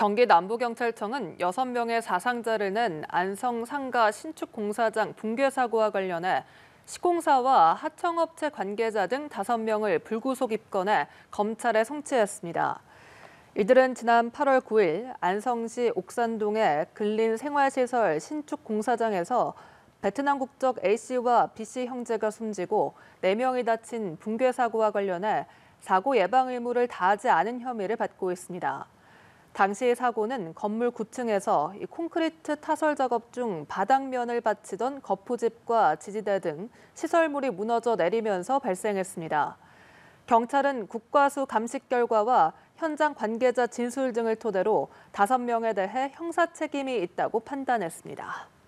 경기 남부경찰청은 6명의 사상자를 낸 안성 상가 신축 공사장 붕괴 사고와 관련해 시공사와 하청업체 관계자 등 5명을 불구속 입건해 검찰에 송치했습니다. 이들은 지난 8월 9일 안성시 옥산동의 근린 생활시설 신축 공사장에서 베트남 국적 A씨와 B씨 형제가 숨지고 4명이 다친 붕괴 사고와 관련해 사고 예방 의무를 다하지 않은 혐의를 받고 있습니다. 당시 의 사고는 건물 9층에서 콘크리트 타설 작업 중 바닥면을 받치던 거푸집과 지지대 등 시설물이 무너져 내리면서 발생했습니다. 경찰은 국과수 감식 결과와 현장 관계자 진술 등을 토대로 5명에 대해 형사 책임이 있다고 판단했습니다.